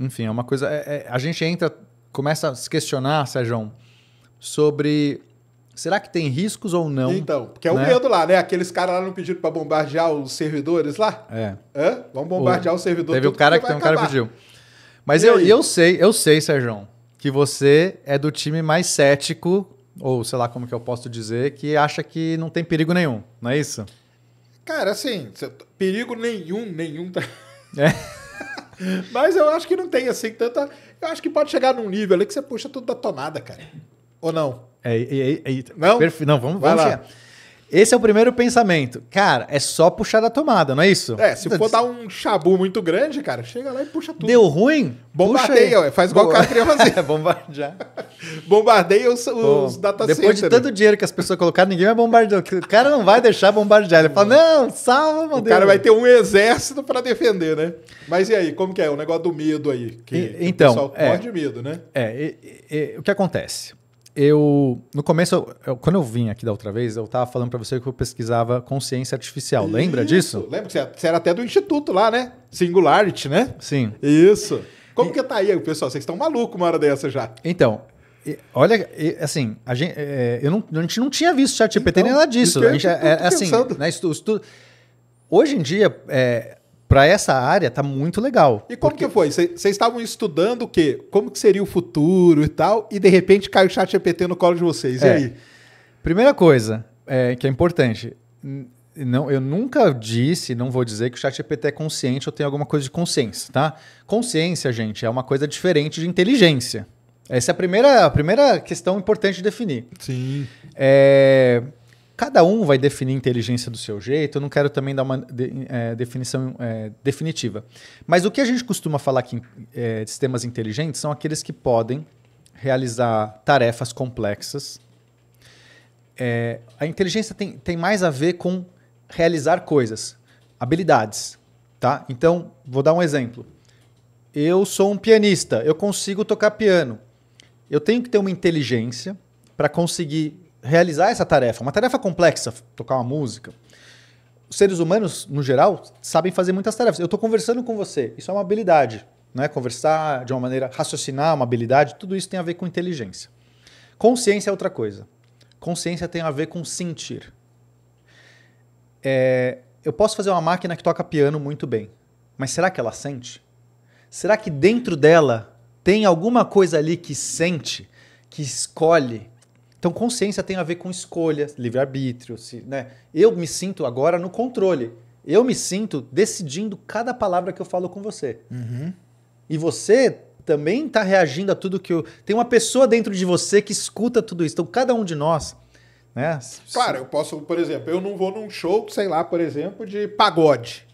Enfim, é uma coisa. É, é, a gente entra, começa a se questionar, Sérgio, sobre Será que tem riscos ou não? Então, porque é o né? medo lá, né? Aqueles caras lá não pediram para bombardear os servidores lá? É. Hã? Vamos bombardear o, os servidores. Teve o cara que, que um cara que pediu. Mas eu, eu sei, eu sei, Sérgio, que você é do time mais cético, ou sei lá como que eu posso dizer, que acha que não tem perigo nenhum, não é isso? Cara, assim, perigo nenhum, nenhum. Tá- é. Mas eu acho que não tem assim tanta. Eu acho que pode chegar num nível ali que você puxa tudo da tomada, cara. Ou não? É, é, é, é. não? Perfe... Não, vamos, vamos lá. Chegar. Esse é o primeiro pensamento. Cara, é só puxar da tomada, não é isso? É, se for dar um chabu muito grande, cara, chega lá e puxa tudo. Deu ruim? Bombardeia, faz igual o queria fazer. Bombardear. bombardeia os, os Bom, data Depois center. de tanto né? dinheiro que as pessoas colocaram, ninguém vai bombardear. O cara não vai deixar bombardear. Ele fala, não, salva, meu Deus. O cara vai ter um exército para defender, né? Mas e aí, como que é? O negócio do medo aí. Que e, então, o pessoal é, morre de medo, né? É, e, e, o que acontece? eu. No começo, eu, quando eu vim aqui da outra vez, eu estava falando para você que eu pesquisava consciência artificial. Lembra disso? Lembro que você era até do instituto lá, né? Singularity, né? Sim. Isso. Como e... que tá aí, pessoal? Vocês estão malucos uma hora dessa já. Então, Olha, assim, a gente, é, eu não, a gente não tinha visto ChatGPT então, nem nada disso. A gente, é, é assim, né, estudo, hoje em dia, é, para essa área tá muito legal. E como porque... que foi? Vocês estavam estudando o quê? Como que seria o futuro e tal, e de repente cai o chat GPT no colo de vocês. É. E aí? Primeira coisa é, que é importante. Não, eu nunca disse, não vou dizer que o chat GPT é consciente ou tem alguma coisa de consciência, tá? Consciência, gente, é uma coisa diferente de inteligência. Essa é a primeira, a primeira questão importante de definir. Sim. É, cada um vai definir inteligência do seu jeito, eu não quero também dar uma de, é, definição é, definitiva. Mas o que a gente costuma falar que é, sistemas inteligentes são aqueles que podem realizar tarefas complexas. É, a inteligência tem, tem mais a ver com realizar coisas, habilidades. Tá? Então, vou dar um exemplo. Eu sou um pianista, eu consigo tocar piano. Eu tenho que ter uma inteligência para conseguir realizar essa tarefa. Uma tarefa complexa, tocar uma música. Os seres humanos, no geral, sabem fazer muitas tarefas. Eu estou conversando com você, isso é uma habilidade. Né? Conversar de uma maneira, raciocinar uma habilidade, tudo isso tem a ver com inteligência. Consciência é outra coisa. Consciência tem a ver com sentir. É, eu posso fazer uma máquina que toca piano muito bem, mas será que ela sente? Será que dentro dela tem alguma coisa ali que sente, que escolhe, então, consciência tem a ver com escolha, livre-arbítrio. Né? Eu me sinto agora no controle. Eu me sinto decidindo cada palavra que eu falo com você. Uhum. E você também está reagindo a tudo que eu. Tem uma pessoa dentro de você que escuta tudo isso. Então, cada um de nós. Né? Claro, eu posso, por exemplo, eu não vou num show, sei lá, por exemplo, de pagode.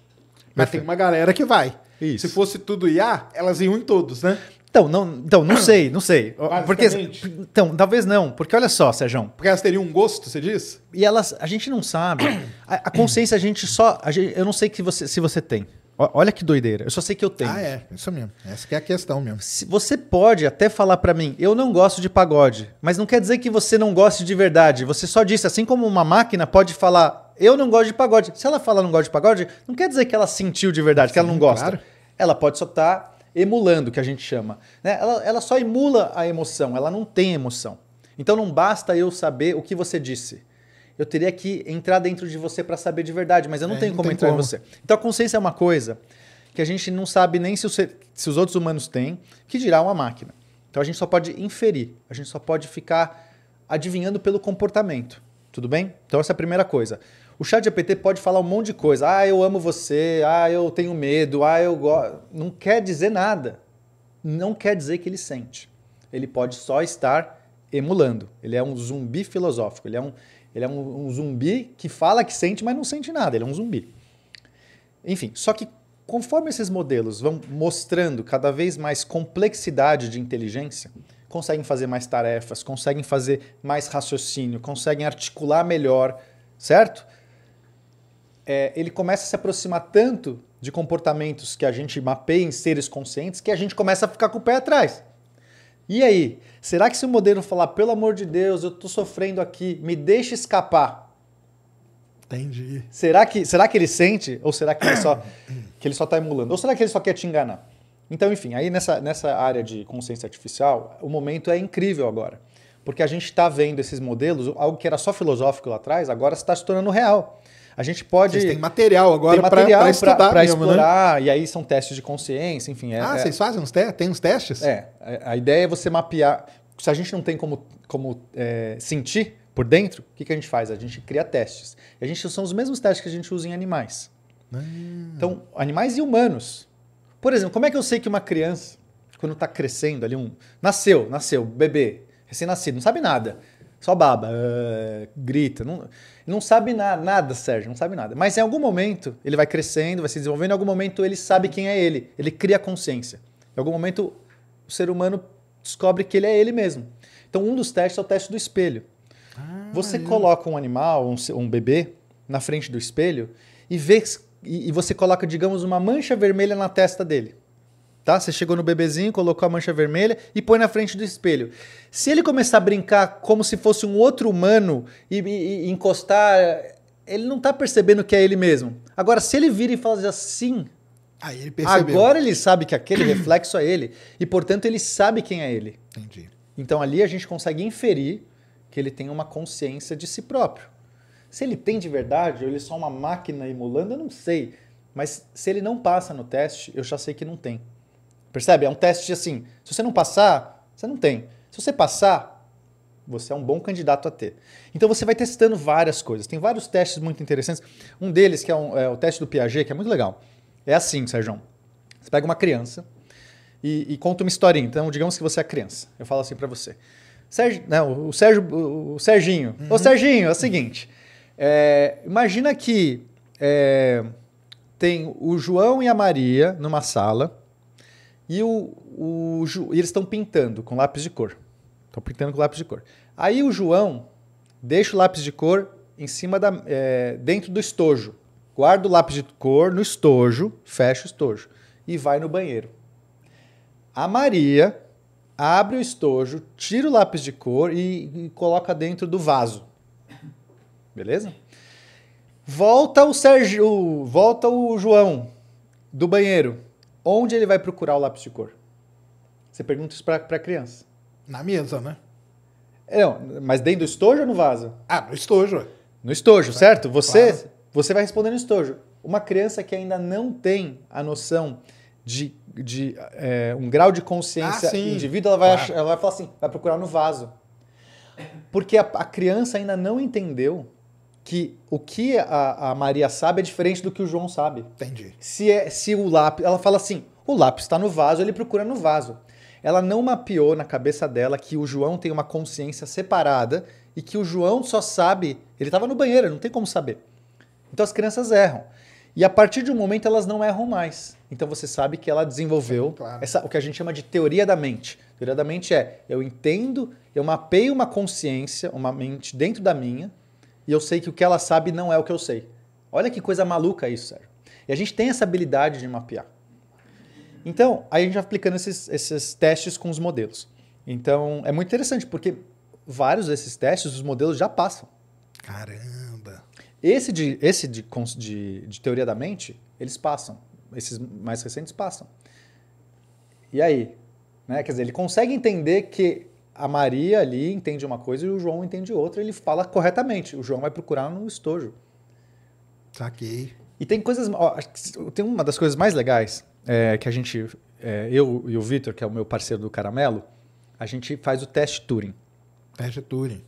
Mas Perfeito. tem uma galera que vai. Isso. Se fosse tudo IA, elas iam em todos, né? Então, não, então, não sei, não sei. Porque, então, talvez não, porque olha só, Sérgio. Porque elas teriam um gosto, você diz? E elas, a gente não sabe. A, a consciência a gente só, a gente, eu não sei que você, se você tem. O, olha que doideira. Eu só sei que eu tenho. Ah, é. Isso mesmo. Essa é a questão mesmo. Se, você pode até falar para mim, eu não gosto de pagode, mas não quer dizer que você não goste de verdade. Você só disse, assim como uma máquina pode falar, eu não gosto de pagode. Se ela fala não gosta de pagode, não quer dizer que ela sentiu de verdade, Sim, que ela não gosta. Claro. Ela pode só estar emulando, que a gente chama. Né? Ela, ela só emula a emoção, ela não tem emoção. Então não basta eu saber o que você disse. Eu teria que entrar dentro de você para saber de verdade, mas eu não é, tenho não como entrar como. em você. Então a consciência é uma coisa que a gente não sabe nem se se os outros humanos têm, que dirá uma máquina. Então a gente só pode inferir, a gente só pode ficar adivinhando pelo comportamento. Tudo bem? Então essa é a primeira coisa. O chat GPT pode falar um monte de coisa. Ah, eu amo você. Ah, eu tenho medo. Ah, eu gosto. Não quer dizer nada. Não quer dizer que ele sente. Ele pode só estar emulando. Ele é um zumbi filosófico. Ele é um, ele é um, um zumbi que fala que sente, mas não sente nada. Ele é um zumbi. Enfim, só que conforme esses modelos vão mostrando cada vez mais complexidade de inteligência, conseguem fazer mais tarefas, conseguem fazer mais raciocínio, conseguem articular melhor, certo? é, ele começa a se aproximar tanto de comportamentos que a gente mapeia em seres conscientes que a gente começa a ficar com o pé atrás. E aí, será que se o modelo falar, pelo amor de Deus, eu tô sofrendo aqui, me deixa escapar? Entendi. Será que, será que ele sente? Ou será que ele só que ele só tá emulando? Ou será que ele só quer te enganar? Então, enfim, aí nessa, nessa área de consciência artificial, o momento é incrível agora. Porque a gente está vendo esses modelos, algo que era só filosófico lá atrás, agora está se tornando real. A gente pode. Vocês têm material agora para estudar, para né? explorar. Né? E aí são testes de consciência, enfim. É, ah, é... vocês fazem uns testes? Tem uns testes? É. A ideia é você mapear. Se a gente não tem como, como é, sentir por dentro, o que, que a gente faz? A gente cria testes. E a gente são os mesmos testes que a gente usa em animais. Hum. Então, animais e humanos. Por exemplo, como é que eu sei que uma criança, quando está crescendo ali, um nasceu, nasceu, bebê, recém-nascido, não sabe nada. Só baba, uh, grita. Não, não sabe nada, nada, Sérgio, não sabe nada. Mas em algum momento ele vai crescendo, vai se desenvolvendo, em algum momento ele sabe quem é ele, ele cria consciência. Em algum momento o ser humano descobre que ele é ele mesmo. Então um dos testes é o teste do espelho. Ah, você é. coloca um animal, um, um, bebê, na frente do espelho e vê e, e você coloca, digamos, uma mancha vermelha na testa dele tá? Você chegou no bebezinho, colocou a mancha vermelha e põe na frente do espelho. Se ele começar a brincar como se fosse um outro humano e, e, e encostar, ele não tá percebendo que é ele mesmo. Agora, se ele vira e fala assim, Aí ele percebeu. agora ele sabe que aquele reflexo é ele e, portanto, ele sabe quem é ele. Entendi. Então ali a gente consegue inferir que ele tem uma consciência de si próprio. Se ele tem de verdade ou ele é só uma máquina emulando, eu não sei. Mas se ele não passa no teste, eu já sei que não tem. Percebe? É um teste assim, se você não passar, você não tem. Se você passar, você é um bom candidato a ter. Então você vai testando várias coisas. Tem vários testes muito interessantes. Um deles, que é, um, é o teste do Piaget, que é muito legal. É assim, Sérgio. Você pega uma criança e, e, conta uma historinha. Então, digamos que você é criança. Eu falo assim para você. Sérgio, não, né, o, Sérgio, o, o Serginho. Uhum. Ô, Serginho, é o seguinte. É, imagina que é, tem o João e a Maria numa sala e, o, o, e eles estão pintando com lápis de cor. Estão pintando com lápis de cor. Aí o João deixa o lápis de cor em cima da, é, dentro do estojo. Guarda o lápis de cor no estojo, fecha o estojo e vai no banheiro. A Maria abre o estojo, tira o lápis de cor e, e coloca dentro do vaso. Beleza? Volta o Sérgio, volta o João do banheiro Onde ele vai procurar o lápis de cor? Você pergunta isso para a criança. Na mesa, né? É, não, mas dentro do estojo ou no vaso? Ah, no estojo. No estojo, vai, certo? Você, claro. você vai responder no estojo. Uma criança que ainda não tem a noção de, de é, um grau de consciência ah, indivíduo, ela vai, claro. ela vai falar assim, vai procurar no vaso. Porque a, a criança ainda não entendeu que o que a, a, Maria sabe é diferente do que o João sabe. Entendi. Se, é, se o lápis. Ela fala assim: o lápis está no vaso, ele procura no vaso. Ela não mapeou na cabeça dela que o João tem uma consciência separada e que o João só sabe. Ele estava no banheiro, não tem como saber. Então as crianças erram. E a partir de um momento elas não erram mais. Então você sabe que ela desenvolveu claro. essa, o que a gente chama de teoria da mente. Teoria da mente é eu entendo, eu mapeio uma consciência, uma mente dentro da minha, e eu sei que o que ela sabe não é o que eu sei. Olha que coisa maluca isso, Sérgio. E a gente tem essa habilidade de mapear. Então, aí a gente vai aplicando esses, esses testes com os modelos. Então, é muito interessante, porque vários desses testes, os modelos já passam. Caramba! Esse de, esse de, de, de teoria da mente, eles passam. Esses mais recentes passam. E aí? Né? Quer dizer, ele consegue entender que a Maria ali entende uma coisa e o João entende outra, ele fala corretamente. O João vai procurar no estojo. Saquei. E tem coisas. Ó, tem uma das coisas mais legais é, que a gente. É, eu e o Vitor, que é o meu parceiro do Caramelo, a gente faz o teste Turing. Teste Turing.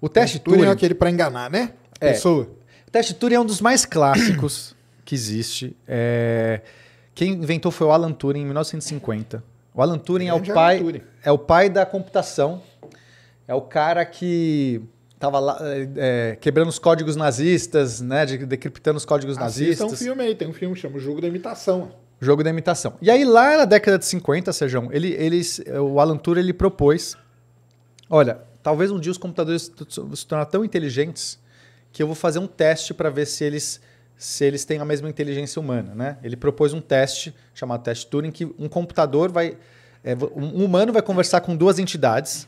O teste, Turing, é Turing é aquele para enganar, né? É. Pessoa. O teste Turing é um dos mais clássicos que existe. É... Quem inventou foi o Alan Turing em 1950. O Alan Turing é o pai é o pai da computação. É o cara que estava lá é, quebrando os códigos nazistas, né, de, decriptando os códigos Assista nazistas. Tem um filme aí, tem um filme que chama Jogo da Imitação. Jogo da Imitação. E aí lá na década de 50, Sejão, ele, eles, o Alan Turing ele propôs, olha, talvez um dia os computadores se tornem tão inteligentes que eu vou fazer um teste para ver se eles se eles têm a mesma inteligência humana, né? Ele propôs um teste chamado teste Turing que um computador vai, é, um humano vai conversar com duas entidades,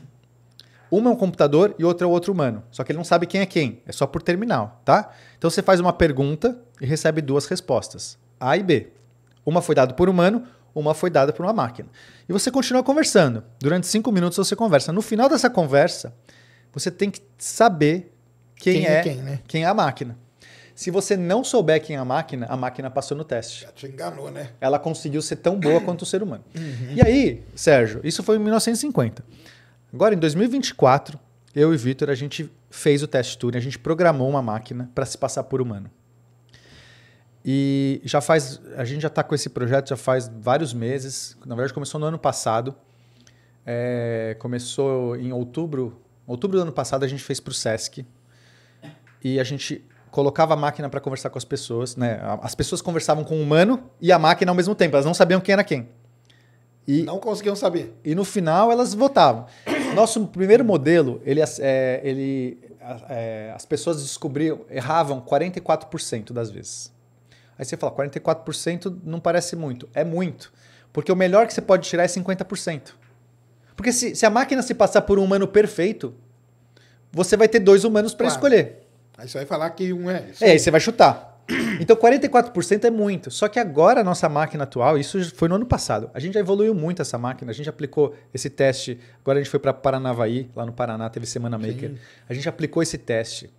uma é um computador e outra é outro humano. Só que ele não sabe quem é quem, é só por terminal, tá? Então você faz uma pergunta e recebe duas respostas, A e B. Uma foi dada por humano, uma foi dada por uma máquina. E você continua conversando. Durante cinco minutos você conversa. No final dessa conversa, você tem que saber quem, quem é, é quem, né? quem é a máquina. Se você não souber quem é a máquina, a máquina passou no teste. Já te enganou, né? Ela conseguiu ser tão boa quanto o ser humano. Uhum. E aí, Sérgio, isso foi em 1950. Agora, em 2024, eu e Vitor, a gente fez o teste Turing, a gente programou uma máquina para se passar por humano. E já faz, a gente já está com esse projeto já faz vários meses. Na verdade, começou no ano passado. É, começou em outubro, outubro do ano passado a gente fez para o Sesc e a gente colocava a máquina para conversar com as pessoas, né? As pessoas conversavam com o humano e a máquina ao mesmo tempo, elas não sabiam quem era quem. E, não conseguiam saber. E no final elas votavam. Nosso primeiro modelo, ele, é, ele é, as pessoas descobriam, erravam 44% das vezes. Aí você fala, 44% não parece muito. É muito. Porque o melhor que você pode tirar é 50%. Porque se, se a máquina se passar por um humano perfeito, você vai ter dois humanos para claro. escolher. Aí você vai falar que um é isso. É, aí você vai chutar. Então 44% é muito. Só que agora a nossa máquina atual, isso foi no ano passado. A gente já evoluiu muito essa máquina. A gente aplicou esse teste. Agora a gente foi para Paranavaí, lá no Paraná teve Semana Maker. Sim. A gente aplicou esse teste.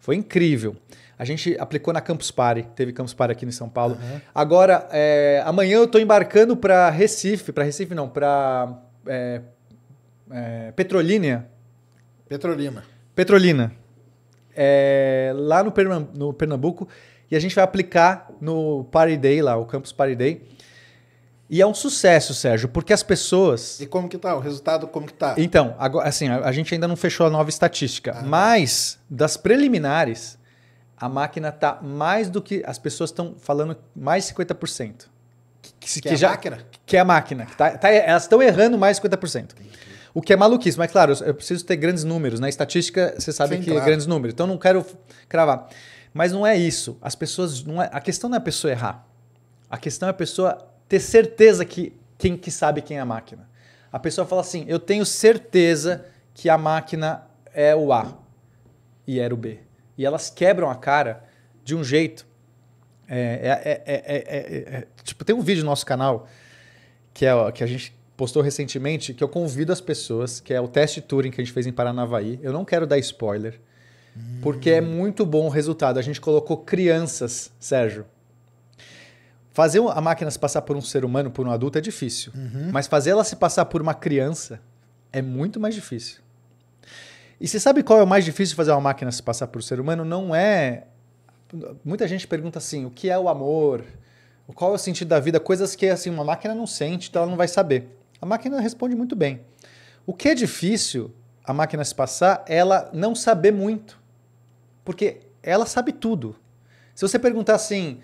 Foi incrível. A gente aplicou na Campus Party, teve Campus Party aqui em São Paulo. Uhum. Agora, é, amanhã eu estou embarcando para Recife, para Recife não, para é, é, Petrolínea. Petrolina. Petrolina é, lá no, Pernamb no Pernambuco e a gente vai aplicar no Party Day lá, o Campus Party Day. E é um sucesso, Sérgio, porque as pessoas. E como que tá? O resultado, como que tá? Então, agora, assim, a, a gente ainda não fechou a nova estatística, ah. mas das preliminares, a máquina tá mais do que. As pessoas estão falando mais 50%. Que, que, que, que é já, a máquina? Que é a máquina. Tá, tá, elas estão errando mais 50%. Entendi. O que é maluquice, mas claro, eu preciso ter grandes números. Na né? estatística, você sabe Sim, que claro. é grandes números. Então não quero cravar. Mas não é isso. As pessoas. Não é, a questão não é a pessoa errar. A questão é a pessoa ter certeza que quem que sabe quem é a máquina. A pessoa fala assim: eu tenho certeza que a máquina é o A e era o B. E elas quebram a cara de um jeito. É, é, é, tipo, tem um vídeo no nosso canal que, é, que a gente postou recentemente que eu convido as pessoas, que é o teste Turing que a gente fez em Paranavaí. Eu não quero dar spoiler, hum. porque é muito bom o resultado. A gente colocou crianças, Sérgio. Fazer a máquina se passar por um ser humano, por um adulto, é difícil. Uhum. Mas fazer ela se passar por uma criança é muito mais difícil. E você sabe qual é o mais difícil de fazer uma máquina se passar por um ser humano? Não é. Muita gente pergunta assim: o que é o amor? Qual é o sentido da vida? Coisas que assim uma máquina não sente, então ela não vai saber. A máquina responde muito bem. O que é difícil a máquina se passar é ela não saber muito. Porque ela sabe tudo. Se você perguntar assim,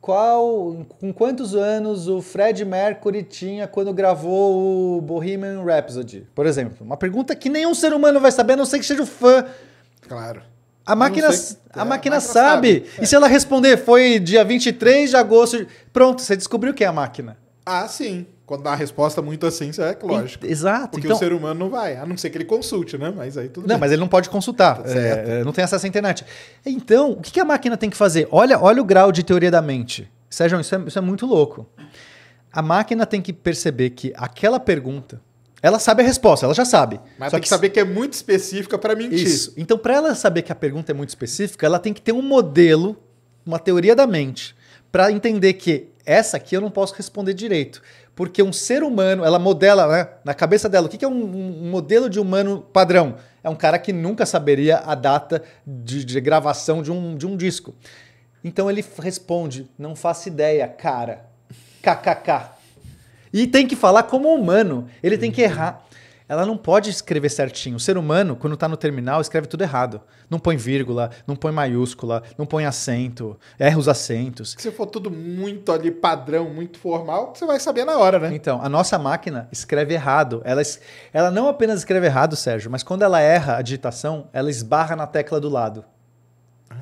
qual, com quantos anos o Fred Mercury tinha quando gravou o Bohemian Rhapsody, por exemplo? Uma pergunta que nenhum ser humano vai saber, a não ser que seja um fã. Claro. A máquina, a, é, máquina a sabe. sabe. É. E se ela responder, foi dia 23 de agosto. Pronto, você descobriu que é a máquina. Ah, sim quando dá a resposta muito assim, é que lógico. Exato. Porque então, o ser humano não vai, a não ser que ele consulte, né? Mas aí tudo Não, bem. mas ele não pode consultar, tá é, é, não tem acesso à internet. Então, o que a máquina tem que fazer? Olha, olha o grau de teoria da mente. Sérgio, isso é, isso é muito louco. A máquina tem que perceber que aquela pergunta, ela sabe a resposta, ela já sabe. Mas Só tem que, que saber que é muito específica para mentir. Isso. Então, para ela saber que a pergunta é muito específica, ela tem que ter um modelo, uma teoria da mente, para entender que essa aqui eu não posso responder direito porque um ser humano, ela modela né, na cabeça dela, o que, é um, um, modelo de humano padrão? É um cara que nunca saberia a data de, de gravação de um, de um disco. Então ele responde: não faço ideia, cara. KKK. E tem que falar como humano, ele tem que errar ela não pode escrever certinho. O ser humano, quando está no terminal, escreve tudo errado. Não põe vírgula, não põe maiúscula, não põe acento, erra os acentos. Se for tudo muito ali padrão, muito formal, você vai saber na hora, né? Então, a nossa máquina escreve errado. Ela, ela não apenas escreve errado, Sérgio, mas quando ela erra a digitação, ela esbarra na tecla do lado. Ah,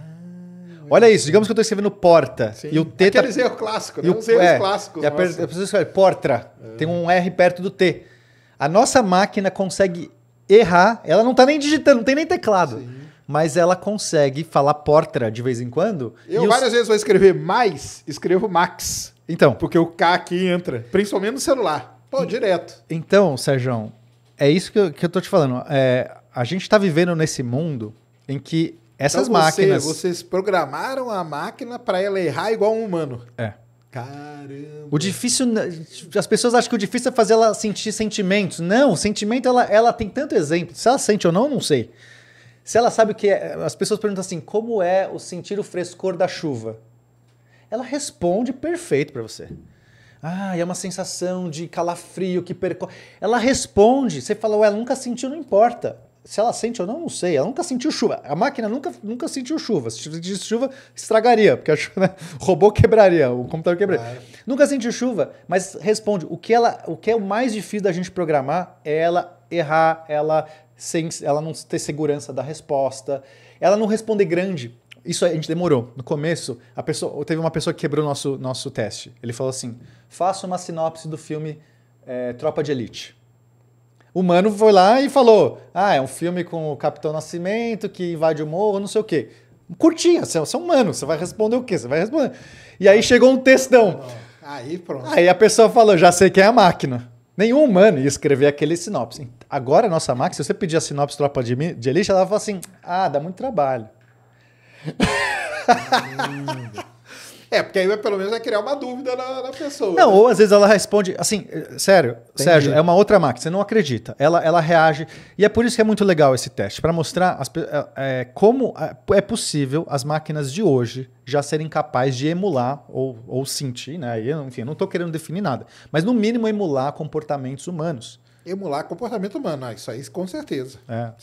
Olha isso, digamos que eu estou escrevendo porta. Sim. E o T tá Aqueles tá... erros clássicos, né? E o... Uns erros é, clássicos. E a, pessoa escreve porta, é. tem um R perto do T. A nossa máquina consegue errar. Ela não tá nem digitando, não tem nem teclado. Sim. Mas ela consegue falar portra de vez em quando. Eu várias os... vezes vou escrever mais, escrevo max. Então. Porque o K aqui entra. Principalmente no celular. Pô, e... direto. Então, Sérgio, é isso que eu, que eu tô te falando. É, a gente tá vivendo nesse mundo em que essas então, máquinas. vocês programaram a máquina para ela errar igual um humano. É. Caramba. O difícil. As pessoas acham que o difícil é fazer ela sentir sentimentos. Não, sentimento ela, ela tem tanto exemplo. Se ela sente ou não, não sei. Se ela sabe o que é. As pessoas perguntam assim: como é o sentir o frescor da chuva? Ela responde perfeito para você. Ah, é uma sensação de calafrio que percorre. Ela responde. Você fala, ué, ela nunca sentiu, não importa se ela sente ou não, não sei. Ela nunca sentiu chuva. A máquina nunca, nunca sentiu chuva. Se sentisse chuva, estragaria, porque a chuva, né? o robô quebraria, o computador quebraria. É. Nunca sentiu chuva, mas responde. O que, ela, o que é o mais difícil da gente programar é ela errar, ela, sem, ela não ter segurança da resposta, ela não responder grande. Isso a gente demorou. No começo, a pessoa, teve uma pessoa que quebrou nosso, nosso teste. Ele falou assim: faça uma sinopse do filme é, Tropa de Elite. O mano foi lá e falou: Ah, é um filme com o Capitão Nascimento que invade o morro, não sei o quê. Curtinha, você é, é humano, você vai responder o quê? Você vai responder. E aí chegou um textão. Aí pronto. Aí a pessoa falou: Já sei quem é a máquina. Nenhum humano ia escrever aquele sinopse. Agora, a nossa máquina, se você pedir a sinopse tropa de, de elite, ela fala assim: Ah, dá muito trabalho. Hum. É, porque aí pelo menos vai criar uma dúvida na, na pessoa. Não, né? ou às vezes ela responde, assim, sério, Entendi. Sérgio, é uma outra máquina, você não acredita. Ela, ela reage. E é por isso que é muito legal esse teste, para mostrar as, é, é, como é, é possível as máquinas de hoje já serem capazes de emular ou, ou sentir, né? E, enfim, eu não estou querendo definir nada, mas no mínimo emular comportamentos humanos. Emular comportamento humano, ah, isso aí com certeza. É.